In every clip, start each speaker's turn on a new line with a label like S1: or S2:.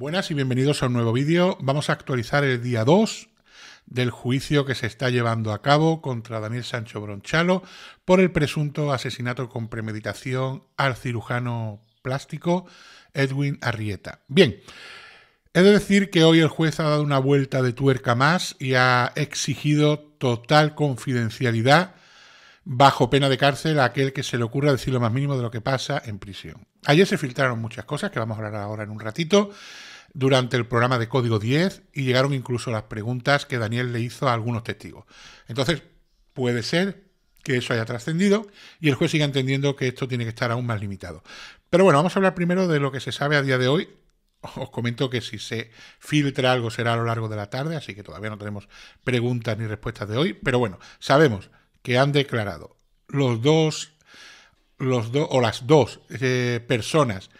S1: Buenas y bienvenidos a un nuevo vídeo. Vamos a actualizar el día 2 del juicio que se está llevando a cabo contra Daniel Sancho Bronchalo por el presunto asesinato con premeditación al cirujano plástico Edwin Arrieta. Bien, he de decir que hoy el juez ha dado una vuelta de tuerca más y ha exigido total confidencialidad bajo pena de cárcel a aquel que se le ocurra decir lo más mínimo de lo que pasa en prisión. Ayer se filtraron muchas cosas que vamos a hablar ahora en un ratito durante el programa de Código 10 y llegaron incluso las preguntas que Daniel le hizo a algunos testigos. Entonces, puede ser que eso haya trascendido y el juez siga entendiendo que esto tiene que estar aún más limitado. Pero bueno, vamos a hablar primero de lo que se sabe a día de hoy. Os comento que si se filtra algo será a lo largo de la tarde, así que todavía no tenemos preguntas ni respuestas de hoy. Pero bueno, sabemos que han declarado los dos, los dos o las dos eh, personas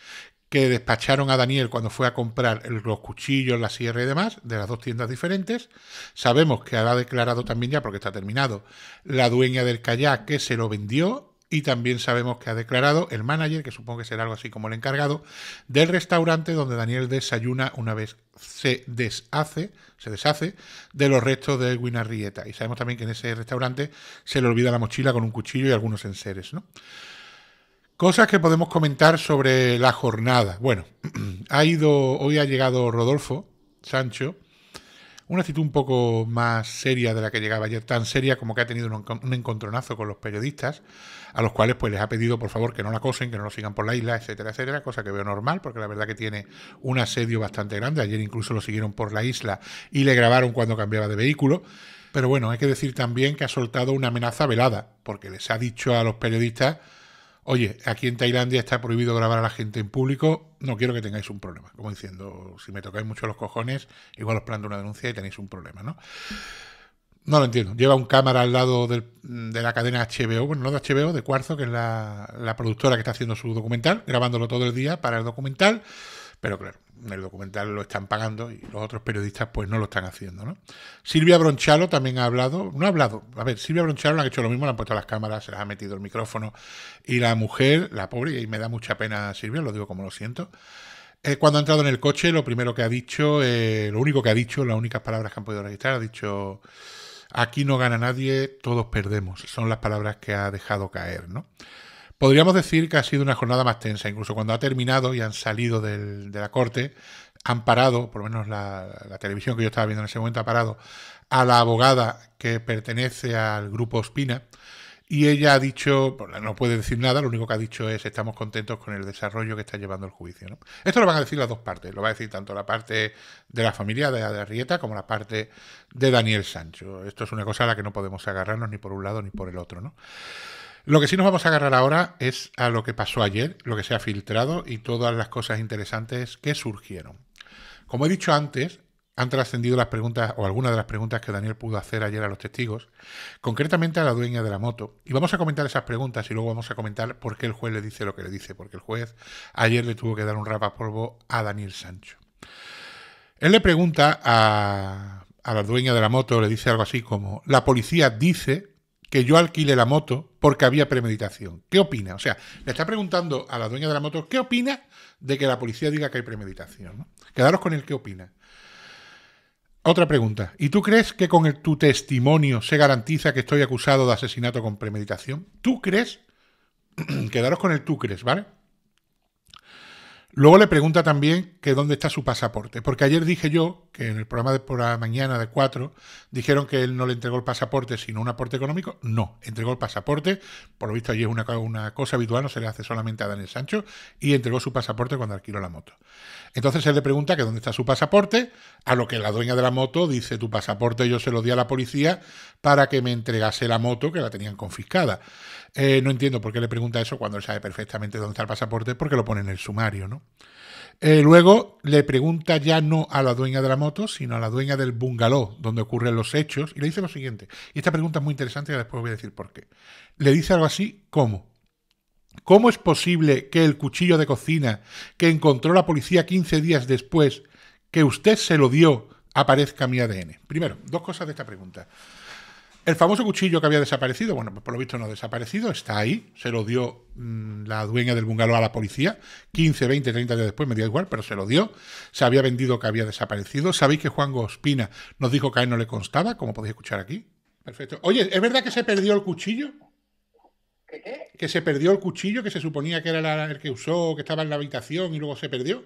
S1: que despacharon a Daniel cuando fue a comprar los cuchillos, la sierra y demás, de las dos tiendas diferentes. Sabemos que ha declarado también ya, porque está terminado, la dueña del kayak que se lo vendió. Y también sabemos que ha declarado el manager, que supongo que será algo así como el encargado, del restaurante donde Daniel desayuna una vez se deshace, se deshace de los restos de Edwin Y sabemos también que en ese restaurante se le olvida la mochila con un cuchillo y algunos enseres, ¿no? Cosas que podemos comentar sobre la jornada. Bueno, ha ido, hoy ha llegado Rodolfo Sancho, una actitud un poco más seria de la que llegaba ayer, tan seria como que ha tenido un encontronazo con los periodistas, a los cuales pues les ha pedido por favor que no la cosen, que no lo sigan por la isla, etcétera, etcétera, cosa que veo normal porque la verdad que tiene un asedio bastante grande. Ayer incluso lo siguieron por la isla y le grabaron cuando cambiaba de vehículo. Pero bueno, hay que decir también que ha soltado una amenaza velada, porque les ha dicho a los periodistas oye, aquí en Tailandia está prohibido grabar a la gente en público, no quiero que tengáis un problema. Como diciendo, si me tocáis mucho los cojones, igual os planto una denuncia y tenéis un problema, ¿no? No lo entiendo. Lleva un cámara al lado de la cadena HBO, bueno, no de HBO, de Cuarzo, que es la, la productora que está haciendo su documental, grabándolo todo el día para el documental. Pero claro, en el documental lo están pagando y los otros periodistas pues no lo están haciendo, ¿no? Silvia Bronchalo también ha hablado, no ha hablado, a ver, Silvia Bronchalo le han hecho lo mismo, le han puesto las cámaras, se les ha metido el micrófono y la mujer, la pobre, y me da mucha pena Silvia, lo digo como lo siento, eh, cuando ha entrado en el coche, lo primero que ha dicho, eh, lo único que ha dicho, las únicas palabras que han podido registrar, ha dicho, aquí no gana nadie, todos perdemos. Son las palabras que ha dejado caer, ¿no? Podríamos decir que ha sido una jornada más tensa, incluso cuando ha terminado y han salido de la corte, han parado, por lo menos la, televisión que yo estaba viendo en ese momento ha parado, a la abogada que pertenece al grupo Ospina. Y ella ha dicho, no puede decir nada, lo único que ha dicho es estamos contentos con el desarrollo que está llevando el juicio. Esto lo van a decir las dos partes, lo va a decir tanto la parte de la familia de Arrieta como la parte de Daniel Sancho. Esto es una cosa a la que no podemos agarrarnos ni por un lado ni por el otro. ¿no? Lo que sí nos vamos a agarrar ahora es a lo que pasó ayer, lo que se ha filtrado y todas las cosas interesantes que surgieron. Como he dicho antes, han trascendido las preguntas o algunas de las preguntas que Daniel pudo hacer ayer a los testigos, concretamente a la dueña de la moto. Y vamos a comentar esas preguntas y luego vamos a comentar por qué el juez le dice lo que le dice, porque el juez ayer le tuvo que dar un rapapolvo a Daniel Sancho. Él le pregunta a, a la dueña de la moto, le dice algo así como, la policía dice que yo alquile la moto porque había premeditación. ¿Qué opina? O sea, le está preguntando a la dueña de la moto, ¿qué opina de que la policía diga que hay premeditación? Quedaros con el qué opina. Otra pregunta. ¿Y tú crees que con tu testimonio se garantiza que estoy acusado de asesinato con premeditación? ¿Tú crees? Quedaros con el tú crees, ¿vale? Luego le pregunta también que dónde está su pasaporte, porque ayer dije yo que en el programa de por la mañana de 4 dijeron que él no le entregó el pasaporte, sino un aporte económico. No, entregó el pasaporte, por lo visto allí es una, cosa habitual, no se le hace solamente a Daniel Sancho, y entregó su pasaporte cuando alquiló la moto. Entonces él le pregunta que dónde está su pasaporte, a lo que la dueña de la moto dice, tu pasaporte yo se lo di a la policía para que me entregase la moto que la tenían confiscada. Eh, no entiendo por qué le pregunta eso cuando él sabe perfectamente dónde está el pasaporte, porque lo pone en el sumario, ¿no? Eh, luego le pregunta ya no a la dueña de la moto, sino a la dueña del bungalow donde ocurren los hechos, y le dice lo siguiente, y esta pregunta es muy interesante y después voy a decir por qué. Le dice algo así como, ¿cómo es posible que el cuchillo de cocina que encontró la policía 15 días después, que usted se lo dio, aparezca mi ADN? Primero, dos cosas de esta pregunta. El famoso cuchillo que había desaparecido, bueno, pues por lo visto no ha desaparecido, está ahí, se lo dio mm, la dueña del bungalow a la policía, 15, 20, 30 días después, me dio igual, pero se lo dio, se había vendido que había desaparecido. Sabéis que Juan Gospina nos dijo que a él no le constaba, como podéis escuchar aquí. Perfecto. Oye, ¿es verdad que se perdió el cuchillo? ¿Qué qué? Que se perdió el cuchillo que se suponía que era el que usó, que estaba en la habitación y luego se perdió.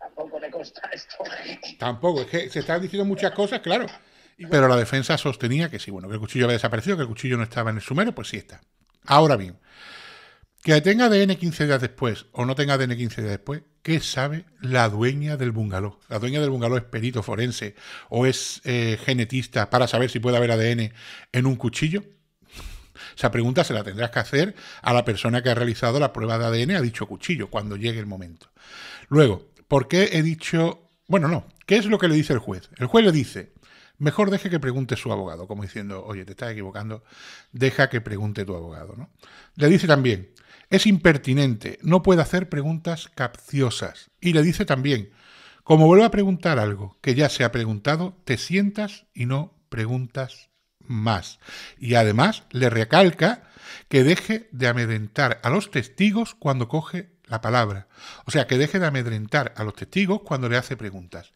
S1: Tampoco le consta esto. Tampoco, es que se están diciendo muchas cosas, claro. Pero la defensa sostenía que sí, bueno, que el cuchillo había desaparecido, que el cuchillo no estaba en el sumero, pues sí está. Ahora bien, que tenga ADN 15 días después o no tenga ADN 15 días después, ¿qué sabe la dueña del bungalow? La dueña del bungalow es perito forense o es eh, genetista para saber si puede haber ADN en un cuchillo. Esa pregunta se la tendrás que hacer a la persona que ha realizado la prueba de ADN a dicho cuchillo cuando llegue el momento. Luego, ¿por qué he dicho... Bueno, no, ¿qué es lo que le dice el juez? El juez le dice, Mejor deje que pregunte su abogado, como diciendo, oye, te estás equivocando, deja que pregunte tu abogado. ¿no? Le dice también, es impertinente, no puede hacer preguntas capciosas. Y le dice también, como vuelva a preguntar algo que ya se ha preguntado, te sientas y no preguntas más. Y además le recalca que deje de amedrentar a los testigos cuando coge la palabra. O sea, que deje de amedrentar a los testigos cuando le hace preguntas.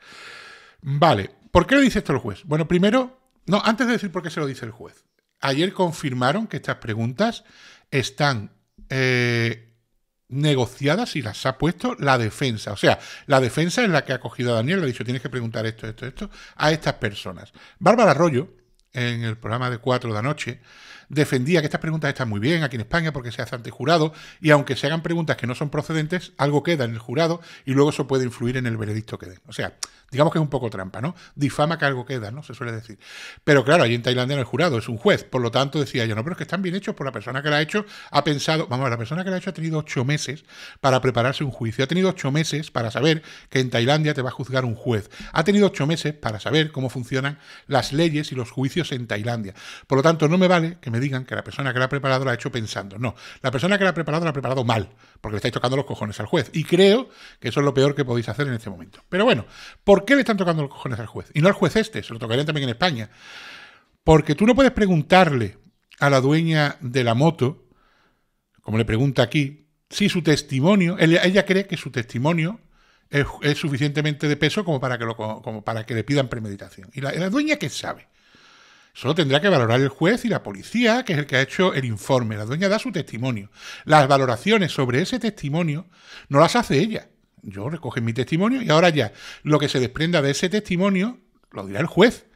S1: Vale, ¿por qué le dice esto el juez? Bueno, primero, no, antes de decir por qué se lo dice el juez, ayer confirmaron que estas preguntas están eh, negociadas y las ha puesto la defensa. O sea, la defensa es la que ha cogido a Daniel, le ha dicho, tienes que preguntar esto, esto, esto, a estas personas. Bárbara Arroyo, en el programa de Cuatro de Anoche, noche, defendía que estas preguntas están muy bien aquí en España porque se hace ante jurado y aunque se hagan preguntas que no son procedentes, algo queda en el jurado y luego eso puede influir en el veredicto que den. O sea, Digamos que es un poco trampa, ¿no? Difama que algo queda, ¿no? Se suele decir. Pero claro, allí en Tailandia no es jurado, es un juez. Por lo tanto, decía yo, no, pero es que están bien hechos, por la persona que la ha hecho ha pensado, vamos, la persona que la ha hecho ha tenido ocho meses para prepararse un juicio, ha tenido ocho meses para saber que en Tailandia te va a juzgar un juez, ha tenido ocho meses para saber cómo funcionan las leyes y los juicios en Tailandia. Por lo tanto, no me vale que me digan que la persona que la ha preparado la ha hecho pensando. No, la persona que la ha preparado la ha preparado mal, porque le estáis tocando los cojones al juez. Y creo que eso es lo peor que podéis hacer en este momento. Pero bueno, ¿por ¿Por qué le están tocando los cojones al juez? Y no al juez este, se lo tocarían también en España. Porque tú no puedes preguntarle a la dueña de la moto, como le pregunta aquí, si su testimonio, ella cree que su testimonio es, suficientemente de peso como para que, lo, como para que le pidan premeditación. ¿Y la, dueña qué sabe? Solo tendrá que valorar el juez y la policía, que es el que ha hecho el informe. La dueña da su testimonio. Las valoraciones sobre ese testimonio no las hace ella. Yo recoge mi testimonio y ahora ya lo que se desprenda de ese testimonio lo dirá el juez,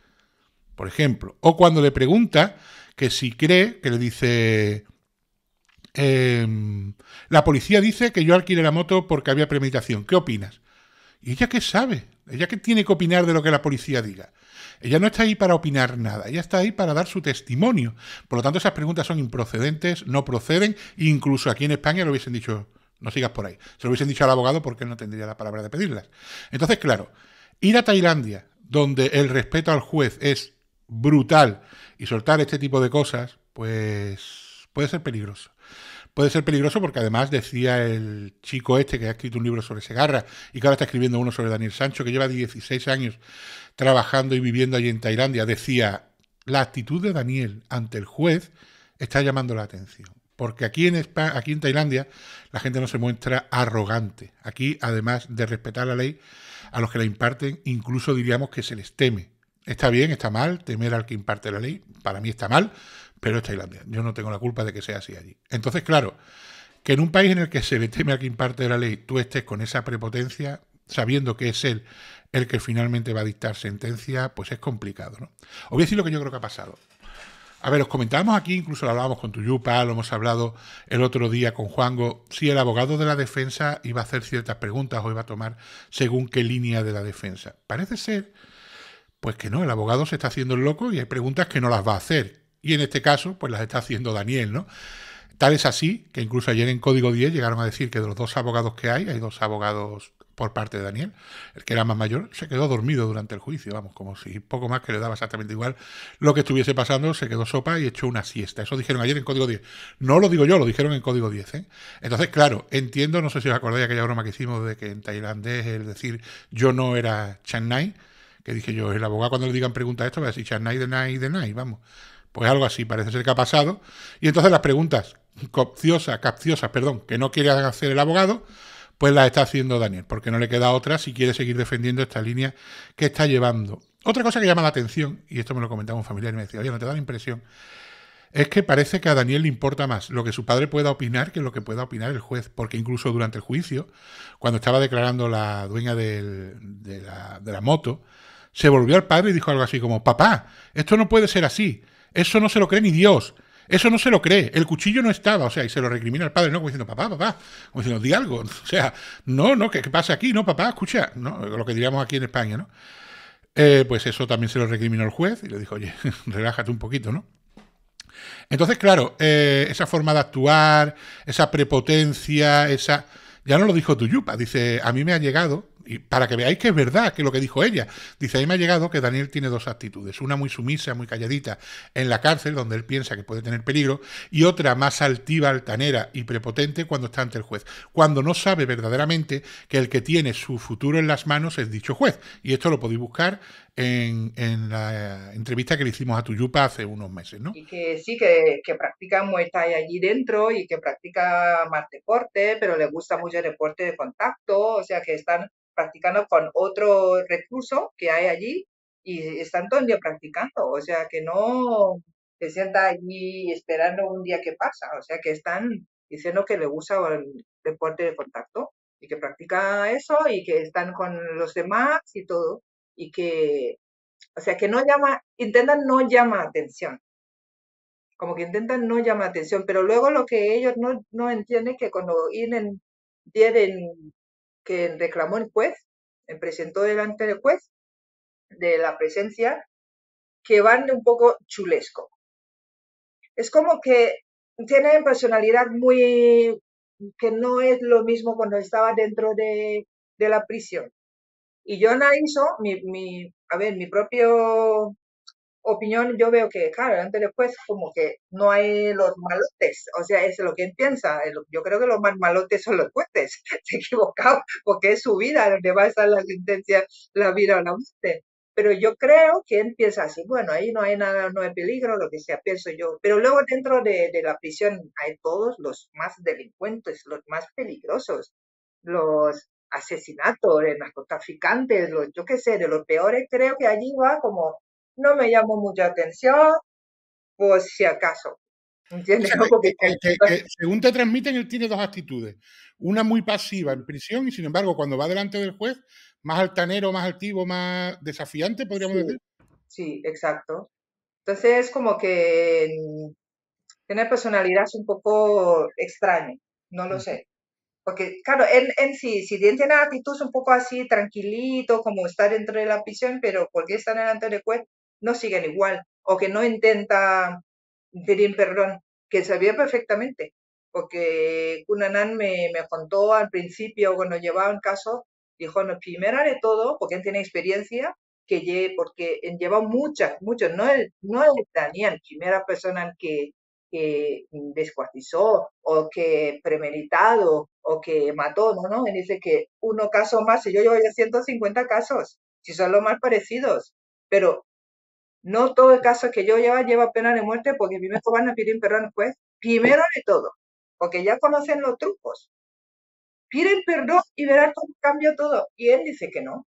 S1: por ejemplo. O cuando le pregunta que si cree, que le dice, em, la policía dice que yo alquilé la moto porque había premeditación, ¿qué opinas? ¿Y ella qué sabe? ¿Ella qué tiene que opinar de lo que la policía diga? Ella no está ahí para opinar nada, ella está ahí para dar su testimonio. Por lo tanto, esas preguntas son improcedentes, no proceden, incluso aquí en España lo hubiesen dicho, no sigas por ahí. Se lo hubiesen dicho al abogado porque él no tendría la palabra de pedirlas. Entonces, claro, ir a Tailandia, donde el respeto al juez es brutal, y soltar este tipo de cosas, pues puede ser peligroso. Puede ser peligroso porque además decía el chico este que ha escrito un libro sobre Segarra y que ahora está escribiendo uno sobre Daniel Sancho, que lleva 16 años trabajando y viviendo allí en Tailandia, decía, la actitud de Daniel ante el juez está llamando la atención. Porque aquí en, aquí en Tailandia la gente no se muestra arrogante. Aquí, además de respetar la ley, a los que la imparten incluso diríamos que se les teme. Está bien, está mal, temer al que imparte la ley, para mí está mal, pero es Tailandia. Yo no tengo la culpa de que sea así allí. Entonces, claro, que en un país en el que se le teme al que imparte la ley, tú estés con esa prepotencia, sabiendo que es él el que finalmente va a dictar sentencia, pues es complicado. ¿no? Os voy a decir lo que yo creo que ha pasado. A ver, os comentábamos aquí, incluso lo hablábamos con Tuyupa, lo hemos hablado el otro día con Juango, si el abogado de la defensa iba a hacer ciertas preguntas o iba a tomar según qué línea de la defensa. Parece ser, pues que no, el abogado se está haciendo el loco y hay preguntas que no las va a hacer. Y en este caso, pues las está haciendo Daniel, ¿no? Tal es así que incluso ayer en Código 10 llegaron a decir que de los dos abogados que hay, hay dos abogados por parte de Daniel, el que era más mayor, se quedó dormido durante el juicio, vamos, como si poco más que le daba exactamente igual lo que estuviese pasando, se quedó sopa y echó una siesta. Eso dijeron ayer en Código 10. No lo digo yo, lo dijeron en Código 10. ¿eh? Entonces, claro, entiendo, no sé si os acordáis aquella broma que hicimos de que en tailandés el decir yo no era Chennai, que dije yo, el abogado cuando le digan preguntas esto va a decir Chennai de Nai de Nai, vamos. Pues algo así, parece ser que ha pasado. Y entonces las preguntas capciosas, capciosas, perdón, que no quiere hacer el abogado, pues la está haciendo Daniel, porque no le queda otra si quiere seguir defendiendo esta línea que está llevando. Otra cosa que llama la atención, y esto me lo comentaba un familiar y me decía, oye, ¿no te da la impresión? Es que parece que a Daniel le importa más lo que su padre pueda opinar que lo que pueda opinar el juez, porque incluso durante el juicio, cuando estaba declarando la dueña de, la, de la moto, se volvió al padre y dijo algo así como, papá, esto no puede ser así, eso no se lo cree ni Dios, eso no se lo cree. El cuchillo no estaba, o sea, y se lo recrimina el padre, ¿no? Como diciendo, papá, papá, como diciendo, di algo. O sea, no, no, ¿qué, pasa aquí? No, papá, escucha, ¿no? Lo que diríamos aquí en España, ¿no? Eh, pues eso también se lo recriminó el juez y le dijo, oye, relájate un poquito, ¿no? Entonces, claro, eh, esa forma de actuar, esa prepotencia, esa... Ya no lo dijo Tuyupa, dice, a mí me ha llegado y para que veáis que es verdad que lo que dijo ella. Dice, ahí me ha llegado que Daniel tiene dos actitudes, una muy sumisa, muy calladita en la cárcel, donde él piensa que puede tener peligro, y otra más altiva, altanera y prepotente cuando está ante el juez, cuando no sabe verdaderamente que el que tiene su futuro en las manos es dicho juez. Y esto lo podéis buscar en, la eh, entrevista que le hicimos a Tuyupa hace unos meses, ¿no? Y
S2: que sí, que, practica Muay allí dentro y que practica más deporte, pero le gusta mucho el deporte de contacto, o sea que están practicando con otro recurso que hay allí y están todo el día practicando, o sea que no se sienta allí esperando un día que pasa, o sea que están diciendo que le gusta el deporte de contacto y que practica eso y que están con los demás y todo y que, o sea que no llama, intentan no llama atención, como que intentan no llamar atención, pero luego lo que ellos no, entienden es que cuando vienen tienen que reclamó el juez, eh, presentó delante del juez de la presencia, que van de un poco chulesco. Es como que tienen personalidad muy que no es lo mismo cuando estaba dentro de, la prisión. Y yo analizo mi, a ver, mi propio opinión yo veo que, claro, antes después como que no hay los malotes, o sea, es lo que piensa, yo creo que los más malotes son los jueces, se equivocado, porque es su vida donde va a estar la sentencia, la vida o la muerte. Pero yo creo que él piensa así, bueno, ahí no hay nada, no hay peligro, lo que sea, pienso yo. Pero luego dentro de, la prisión hay todos los más delincuentes, los más peligrosos, los asesinatos, los narcotraficantes, los, yo qué sé, de los peores, creo que allí va como no me llamó mucha atención, por si acaso. ¿Entiendes? Eh, eh, según te transmiten,
S1: él tiene dos actitudes. Una muy pasiva en prisión y, sin embargo, cuando va delante del juez, más altanero, más activo, más desafiante, podríamos decir.
S2: Sí, exacto. Entonces es como que mm, tiene personalidades un poco extraña, no lo sé. Porque, claro, él en sí, si bien tiene actitud un poco así, tranquilito, como estar dentro de la prisión, pero ¿por qué está delante del juez? no siguen igual o que no intenta pedir perdón, que sabía perfectamente, porque Kunanan me, me contó al principio cuando llevaban caso, dijo, no, primero haré todo, porque él tiene experiencia, que lle, porque lleva muchas, muchas, no el, no el Daniel, primera persona que, descuartizó o que premeditado o que mató, ¿no? ¿no? Él dice que uno caso más, y yo llevo ya 150 casos, si son los más parecidos, pero no todo el caso que yo lleva lleva pena de muerte porque mi van a pedir perdón al juez, primero de todo, porque ya conocen los trucos. Piden perdón y verán cómo cambia todo. Y él dice que no,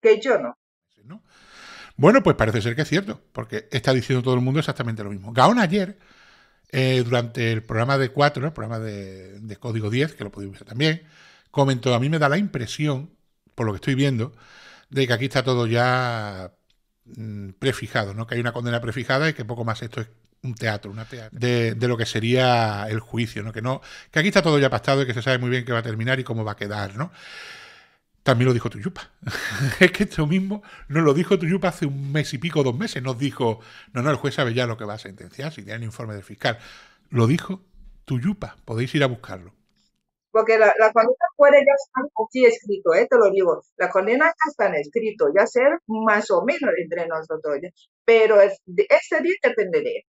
S2: que yo no.
S1: Bueno, pues parece ser que es cierto, porque está diciendo todo el mundo exactamente lo mismo. Gaón ayer, eh, durante el programa de 4, el programa de, Código 10, que lo podéis ver también, comentó, a mí me da la impresión, por lo que estoy viendo, de que aquí está todo ya Mm, prefijado, ¿no? Que hay una condena prefijada y que poco más esto es un teatro, una De, lo que sería el juicio, ¿no? Que no, que aquí está todo ya pastado y que se sabe muy bien que va a terminar y cómo va a quedar, ¿no? También lo dijo Tuyupa. es que esto mismo no lo dijo Tuyupa hace un mes y pico, dos meses. Nos dijo, no, no, el juez sabe ya lo que va a sentenciar, si tiene el informe del fiscal. Lo dijo Tuyupa, podéis ir a buscarlo.
S2: Porque las la condenas puede ya están aquí escrito, eh, te lo digo. Las condenas ya están escrito, ya ser más o menos entre nosotros. Pero este día depende de él.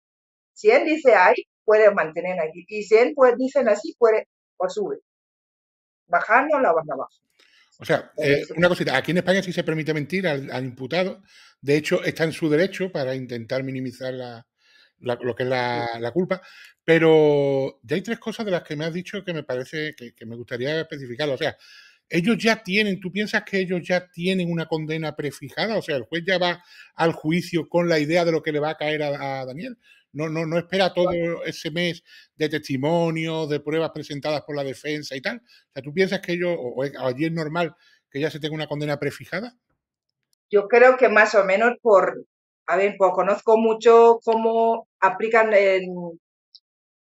S2: Si él dice ahí, puede mantener aquí. Y si él pues, dice así, puede o sube. Bajando la banda abajo.
S1: O sea, eh, una cosita, aquí en España sí se permite mentir al, imputado. De hecho, está en su derecho para intentar minimizar la, lo que es la, la culpa. Pero ya hay tres cosas de las que me has dicho que me parece que, me gustaría especificar. O sea, ellos ya tienen, ¿tú piensas que ellos ya tienen una condena prefijada? O sea, el juez ya va al juicio con la idea de lo que le va a caer a, Daniel. No, no, no espera todo ese mes de testimonios, de pruebas presentadas por la defensa y tal. O sea, ¿tú piensas que ellos, o, allí es normal que ya se tenga una condena prefijada?
S2: Yo creo que más o menos por, a ver, pues conozco mucho cómo aplican en,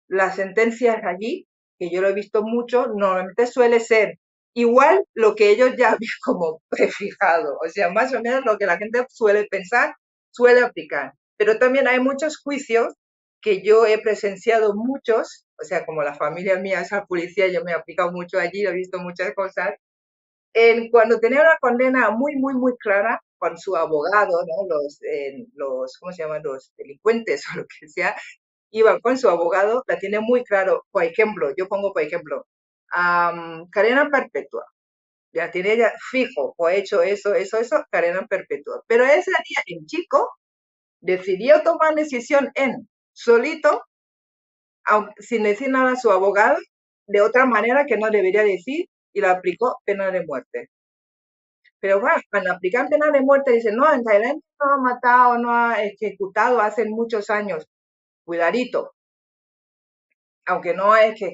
S2: las sentencias allí, que yo lo he visto mucho, normalmente suele ser igual lo que ellos ya habían como prefijado, o sea, más o menos lo que la gente suele pensar, suele aplicar. Pero también hay muchos juicios que yo he presenciado muchos, o sea, como la familia mía es la policía, yo me he aplicado mucho allí, he visto muchas cosas, en cuando tenía una condena muy, muy, muy clara, con su abogado, ¿no? los, eh, los, ¿cómo se llaman? Los delincuentes o lo que sea, iban con su abogado, la tiene muy claro. Por ejemplo, yo pongo por ejemplo, um, cadena perpetua. ya tiene ella fijo, o hecho eso, eso, eso, cadena perpetua. Pero ese día el chico decidió tomar decisión en solito, sin decir nada a su abogado, de otra manera que no debería decir, y la aplicó pena de muerte. Pero bueno, cuando aplican pena de muerte, dicen, no, en Tailandia no ha matado, no ha ejecutado hace muchos años cuidadito. Aunque no es he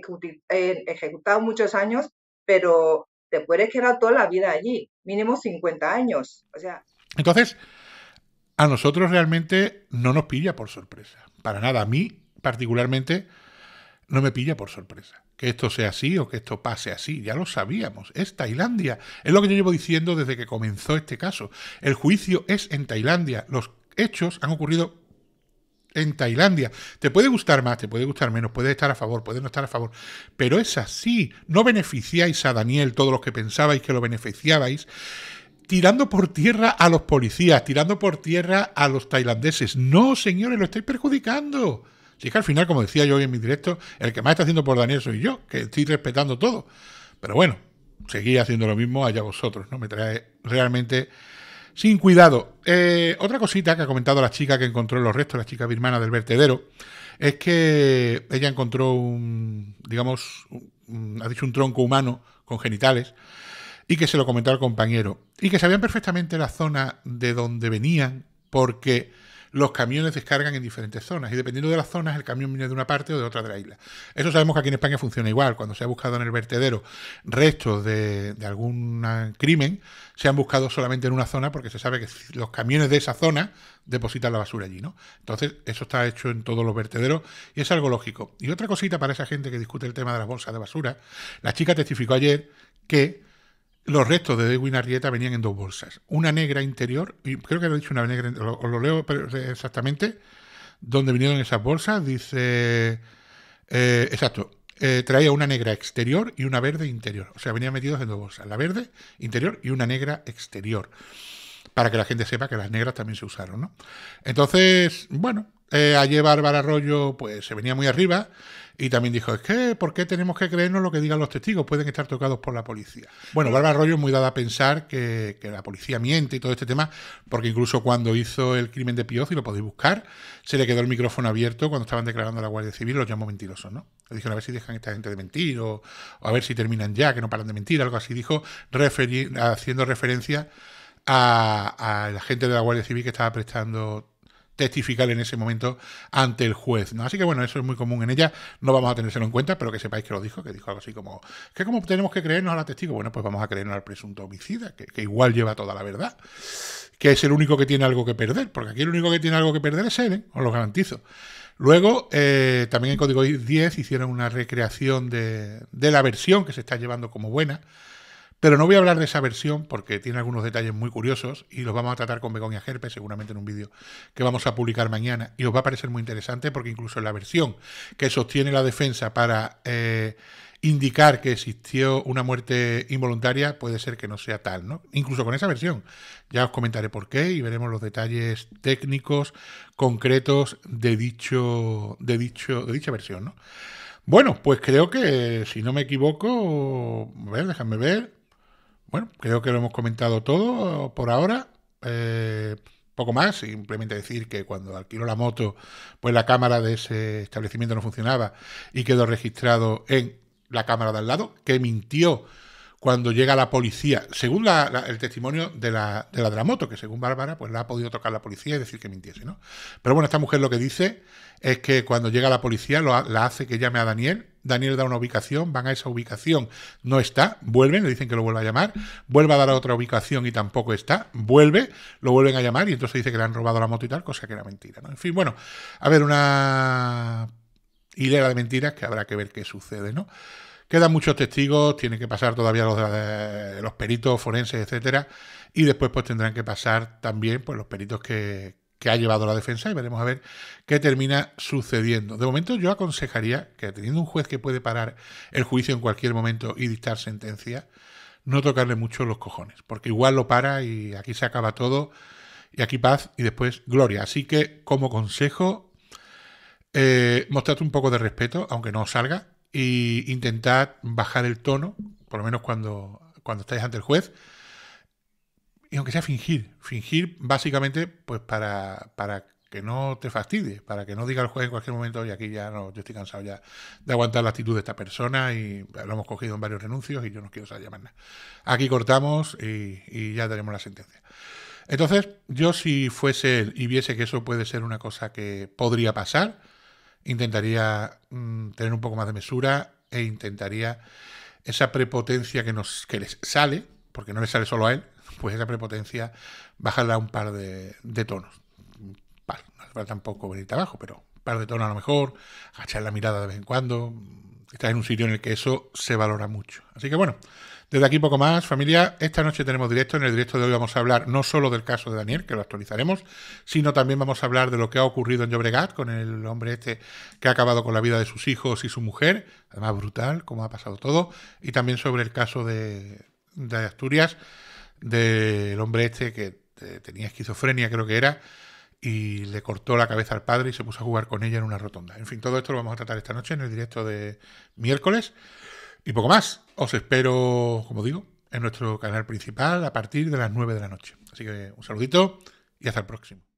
S2: eh, ejecutado muchos años, pero te puedes quedar toda la vida allí, mínimo 50 años. O sea.
S1: Entonces, a nosotros realmente no nos pilla por sorpresa. Para nada. A mí, particularmente, no me pilla por sorpresa. Que esto sea así o que esto pase así, ya lo sabíamos. Es Tailandia. Es lo que yo llevo diciendo desde que comenzó este caso. El juicio es en Tailandia. Los hechos han ocurrido en Tailandia. Te puede gustar más, te puede gustar menos, puedes estar a favor, puedes no estar a favor, pero es así. No beneficiáis a Daniel, todos los que pensabais que lo beneficiabais, tirando por tierra a los policías, tirando por tierra a los tailandeses. No, señores, lo estáis perjudicando. Si es que al final, como decía yo hoy en mi directo, el que más está haciendo por Daniel soy yo, que estoy respetando todo. Pero bueno, seguí haciendo lo mismo allá vosotros, ¿no? Me trae realmente sin cuidado. Eh, otra cosita que ha comentado la chica que encontró los restos, la chica birmana del vertedero, es que ella encontró un, digamos, ha dicho un tronco humano con genitales y que se lo comentó al compañero y que sabían perfectamente la zona de donde venían porque los camiones descargan en diferentes zonas y dependiendo de las zonas el camión viene de una parte o de otra de la isla. Eso sabemos que aquí en España funciona igual. Cuando se ha buscado en el vertedero restos de, algún crimen, se han buscado solamente en una zona porque se sabe que los camiones de esa zona depositan la basura allí, ¿no? Entonces, eso está hecho en todos los vertederos y es algo lógico. Y otra cosita para esa gente que discute el tema de las bolsas de basura, la chica testificó ayer que los restos de Edwin Arrieta venían en dos bolsas. Una negra interior, y creo que lo he dicho una negra, lo, lo leo exactamente, donde vinieron esas bolsas, dice... Eh, exacto, eh, traía una negra exterior y una verde interior. O sea, venían metidos en dos bolsas. La verde interior y una negra exterior. Para que la gente sepa que las negras también se usaron, ¿no? Entonces, bueno, eh, allí Bárbara Arroyo pues, se venía muy arriba y también dijo, es que, ¿por qué tenemos que creernos lo que digan los testigos? Pueden estar tocados por la policía. Bueno, Barba Rollo es muy dada a pensar que, la policía miente y todo este tema, porque incluso cuando hizo el crimen de Pioz, y lo podéis buscar, se le quedó el micrófono abierto cuando estaban declarando a la Guardia Civil, los llamó mentirosos, ¿no? Le dijeron, a ver si dejan a esta gente de mentir, o, a ver si terminan ya, que no paran de mentir, algo así dijo, haciendo referencia a, a la gente de la Guardia Civil que estaba prestando testificar en ese momento ante el juez. Así que bueno, eso es muy común en ella, no vamos a tenérselo en cuenta, pero que sepáis que lo dijo, que dijo algo así como, que como tenemos que creernos a la testigo, bueno, pues vamos a creernos al presunto homicida, que, igual lleva toda la verdad, que es el único que tiene algo que perder, porque aquí el único que tiene algo que perder es él, os lo garantizo. Luego, eh, también en Código 10 hicieron una recreación de, de la versión que se está llevando como buena pero no voy a hablar de esa versión porque tiene algunos detalles muy curiosos y los vamos a tratar con Begoña Gerpe, seguramente en un vídeo que vamos a publicar mañana. Y os va a parecer muy interesante porque incluso la versión que sostiene la defensa para eh, indicar que existió una muerte involuntaria puede ser que no sea tal, ¿no? Incluso con esa versión. Ya os comentaré por qué y veremos los detalles técnicos concretos de, dicho, de, dicho, de dicha versión, ¿no? Bueno, pues creo que si no me equivoco, a ver, déjame ver. Bueno, creo que lo hemos comentado todo eh, por ahora. Eh, poco más, simplemente decir que cuando alquiló la moto, pues la cámara de ese establecimiento no funcionaba y quedó registrado en la cámara de al lado, que mintió cuando llega la policía, según el testimonio de la, de la moto, que según Bárbara, pues la ha podido tocar la policía y decir que mintiese, ¿no? Pero bueno, esta mujer lo que dice es que cuando llega la policía la hace que llame a Daniel, Daniel da una ubicación, van a esa ubicación, no está, vuelven, le dicen que lo vuelva a llamar, vuelve a dar a otra ubicación y tampoco está, vuelve, lo vuelven a llamar y entonces dice que le han robado la moto y tal, cosa que era mentira, ¿no? En fin, bueno, a ver, una hilera de mentiras que habrá que ver qué sucede, ¿no? Quedan muchos testigos, tienen que pasar todavía eh, los, peritos forenses, etcétera, y después pues tendrán que pasar también pues, los peritos que, ha llevado la defensa y veremos a ver qué termina sucediendo. De momento yo aconsejaría que teniendo un juez que puede parar el juicio en cualquier momento y dictar sentencia, no tocarle mucho los cojones, porque igual lo para y aquí se acaba todo y aquí paz y después gloria. Así que como consejo, eh, mostrate un poco de respeto, aunque no salga, ...y intentar bajar el tono, por lo menos cuando, cuando estáis ante el juez. Y aunque sea fingir, fingir básicamente pues para, que no te fastidie, para que no diga el juez en cualquier momento, ...y aquí ya no, yo estoy cansado ya de aguantar la actitud de esta persona y lo hemos cogido en varios renuncios y yo no quiero saber nada. Aquí cortamos y, ya tenemos la sentencia. Entonces, yo si fuese él y viese que eso puede ser una cosa que podría pasar, intentaría mm, tener un poco más de mesura e intentaría esa prepotencia que, nos, que les sale, porque no le sale solo a él, pues esa prepotencia bajarla un par de, tonos. no hace falta tampoco venirte abajo, pero un par de tonos a lo mejor, agachar la mirada de vez en cuando. Estás en un sitio en el que eso se valora mucho. Así que bueno, desde aquí poco más, familia. Esta noche tenemos directo. En el directo de hoy vamos a hablar no solo del caso de Daniel, que lo actualizaremos, sino también vamos a hablar de lo que ha ocurrido en Llobregat con el hombre este que ha acabado con la vida de sus hijos y su mujer. Además, brutal, cómo ha pasado todo. Y también sobre el caso de, de Asturias, del hombre este que eh, tenía esquizofrenia, creo que era, y le cortó la cabeza al padre y se puso a jugar con ella en una rotonda. En fin, todo esto lo vamos a tratar esta noche en el directo de miércoles. Y poco más. Os espero, como digo, en nuestro canal principal a partir de las 9 de la noche. Así que un saludito y hasta el próximo.